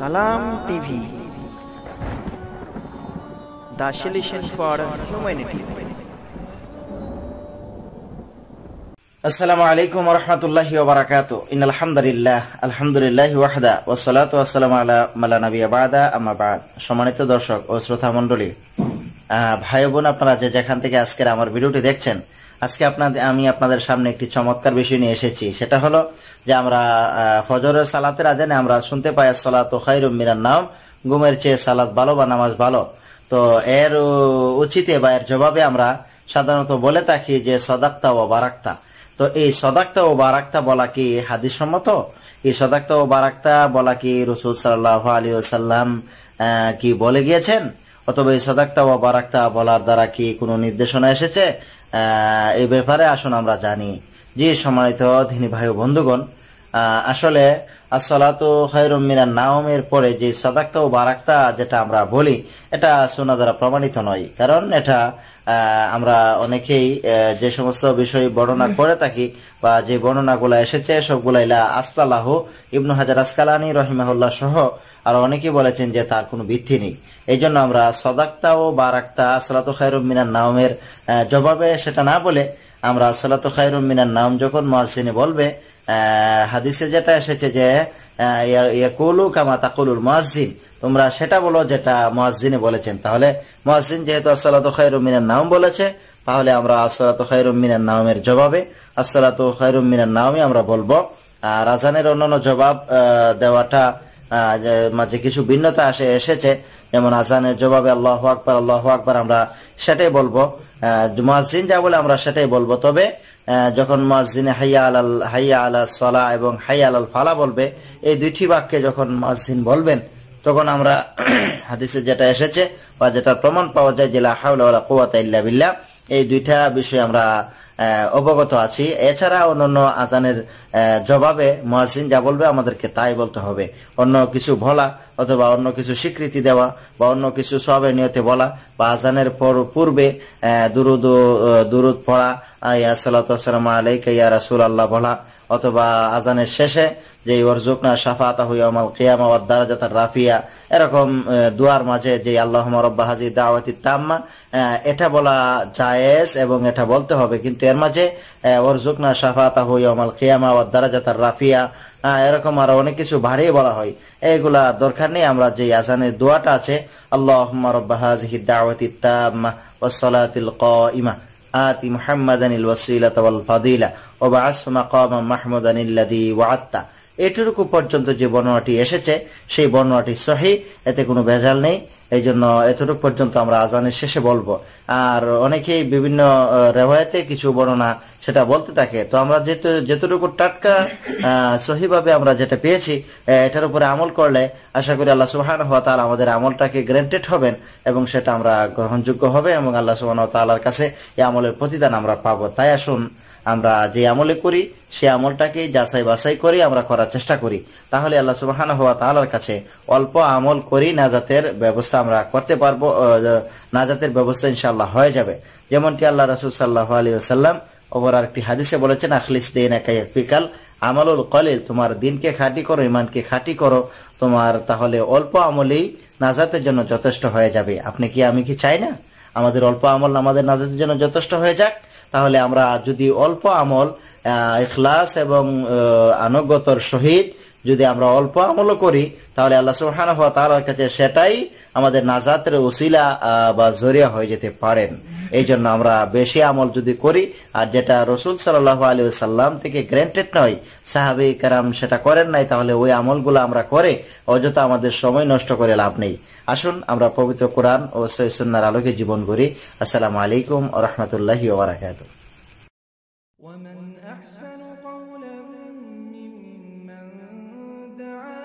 সালাম TV the solution for humanity আসসালামু আলাইকুম আলহামদুলিল্লাহ আলহামদুলিল্লাহ ওয়াহদা আলা মালা নবী সম্মানিত দর্শক ও শ্রোতা মণ্ডলী ভাই বোন আপনারা যে যেখান থেকে আজকের আমার ভিডিওটি দেখছেন আজকে আপনাদের আমি আপনাদের সামনে একটি চমৎকার বিষয় নিয়ে এসেছি সেটা হলো যে আমরা ফজরের সালাতের আজানে আমরা শুনতে পাই সালাত খাই মিনার নাম গুমের চেয়ে সালাত ভালো বা নামাজ ভালো তো এর উচিতে বা এর জবাবে আমরা সাধারণত বলে থাকি যে সদাক্তা ও বারাক্তা তো এই সদাক্তা ও বারাক্তা বলা কি হাদিস সম্মত এই সদাক্তা ও বারাক্তা বলা কি রসুল সাল্লাহ আলী ওসাল্লাম কি বলে গিয়েছেন অথবা এই সদাক্তা ও বারাক্তা বলার দ্বারা কি কোনো নির্দেশনা এসেছে এই ব্যাপারে আসুন আমরা জানি জি সম্মানিত ধিনী ভাই বন্ধুগণ আসলে আসলাত খৈরম মিনার নাওমের পরে যে সদাক্তা ও বারাক্তা যেটা আমরা বলি এটা সোনা দ্বারা প্রমাণিত নয় কারণ এটা আমরা অনেকেই যে সমস্ত বিষয় বর্ণনা করে থাকি বা যে বর্ণনাগুলো এসেছে সবগুলা ইলা আস্তালাহ ইবনু হাজার আসকালানি রহিমাহুল্লাহ সহ আর অনেকেই বলেছেন যে তার কোনো ভিত্তি নেই এই জন্য আমরা সদাক্তা ও বারাক্তা আসলাত খৈরম মিনার নাওমের জবাবে সেটা না বলে আমরা সালাত খাই মিনার নাম যখন মহাসিনী বলবে হাদিসে যেটা এসেছে যে কলু কামা তাকুলুল মহাসিন তোমরা সেটা বলো যেটা মহাজিনে বলেছেন তাহলে মহাজিন যেহেতু আসসালাত খায়রুম নাম বলেছে তাহলে আমরা আসলাত খাইরুমিনের নামের জবাবে আসসালাত খাইরুমিনের মিনার নামই আমরা বলবো আর আজানের অন্যান্য জবাব দেওয়াটা মাঝে কিছু ভিন্নতা আসে এসেছে যেমন আজানের জবাবে আল্লাহ আকবর আল্লাহ আকবর আমরা সেটাই বলবো মহাজিন যা বলে আমরা সেটাই বলবো তবে যখন মহাজিনে হাইয়া আলাল হাইয়া আলা সলা এবং হাইয়া আলাল ফালা বলবে এই দুইটি বাক্যে যখন মহাজিন বলবেন তখন আমরা হাদিসে যেটা এসেছে বা যেটা প্রমাণ পাওয়া যায় যে লাহাউলা কোয়াত ইল্লা বিল্লাহ এই দুইটা বিষয় আমরা অবগত আছি এছাড়া অন্যান্য আজানের জবাবে মহাসিন যা বলবে আমাদেরকে তাই বলতে হবে অন্য কিছু বলা অথবা অন্য কিছু স্বীকৃতি দেওয়া বা অন্য কিছু সবে নিয়তে বলা বা আজানের পর পূর্বে দুরুদ দুরুদ পড়া ইয়া সালাতাম আলাইকা ইয়া রাসুল আল্লাহ বলা অথবা আজানের শেষে যে ওরজুকনা সাফাতা হুয়ামাল কিয়ামা ওয়াদ্দারাজাত রাফিয়া এরকম দুয়ার মাঝে যে আল্লাহ রব্বা হাজি দাওয়াতি তাম্মা এটা বলা জায়েজ এবং এটা বলতে হবে কিন্তু এর মাঝে ওরজুকনা সাফাতা হই অমাল খিয়ামা ও দারাজাতার রাফিয়া এরকম আরো অনেক কিছু ভারী বলা হয় এইগুলা দরকার নেই আমরা যে আসানের দোয়াটা আছে আল্লাহ রব্বাহাজিহি দাওয়াতি তাম্মা ওয়াসসালাতিল কাইমা آتي محمدا الوسيلة والفضيلة وبعثه مقاما محمودا الذي وعدته এটুকু পর্যন্ত যে বর্ণনাটি এসেছে সেই বর্ণনাটি সহি এতে কোনো ভেজাল নেই এই জন্য এতটুকু পর্যন্ত আমরা আজানের শেষে বলবো আর অনেকেই বিভিন্ন রেওয়ায়তে কিছু বর্ণনা সেটা বলতে থাকে তো আমরা যেহেতু যেতটুকু টাটকা সহিভাবে আমরা যেটা পেয়েছি এটার উপরে আমল করলে আশা করি আল্লাহ সুহান হওয়া তাল আমাদের আমলটাকে গ্রেন্টেড হবেন এবং সেটা আমরা গ্রহণযোগ্য হবে এবং আল্লাহ সুহান তালার কাছে এই আমলের প্রতিদান আমরা পাবো তাই আসুন আমরা যে আমলে করি সে আমলটাকে যাচাই বাছাই করে আমরা করার চেষ্টা করি তাহলে আল্লাহ সুবাহান হওয়া তাহলার কাছে অল্প আমল করি নাজাতের ব্যবস্থা আমরা করতে পারবো নাজাতের ব্যবস্থা ইনশাল্লাহ হয়ে যাবে যেমনটি আল্লাহ রসুল সাল্লাহ আলী আসাল্লাম ওপর আরেকটি হাদিসে বলেছেন আখলিস দিন একাইকাল আমলুল কলিল তোমার দিনকে খাঁটি করো ইমানকে খাঁটি করো তোমার তাহলে অল্প আমলেই নাজাতের জন্য যথেষ্ট হয়ে যাবে আপনি কি আমি কি চাই না আমাদের অল্প আমল আমাদের নাজাতের জন্য যথেষ্ট হয়ে যাক তাহলে আমরা যদি অল্প আমল ইখলাস এবং আনুগতর সহিত যদি আমরা অল্প আমলও করি তাহলে আল্লাহ সুহান হওয়া তার কাছে সেটাই আমাদের নাজাতের ওসিলা বা জরিয়া হয়ে যেতে পারেন এই জন্য আমরা বেশি আমল যদি করি আর যেটা রসুল সাল্লাহ আলী সাল্লাম থেকে গ্র্যান্টেড নয় সাহাবি কারাম সেটা করেন নাই তাহলে ওই আমলগুলো আমরা করে অযথা আমাদের সময় নষ্ট করে লাভ নেই আসুন আমরা পবিত্র কোরআন ও সৈসন্নার আলোকে জীবন করি আসসালামু আলাইকুম রহমতুল্লাহি ওবরাকাত ومن أحسن قولا ممن دعا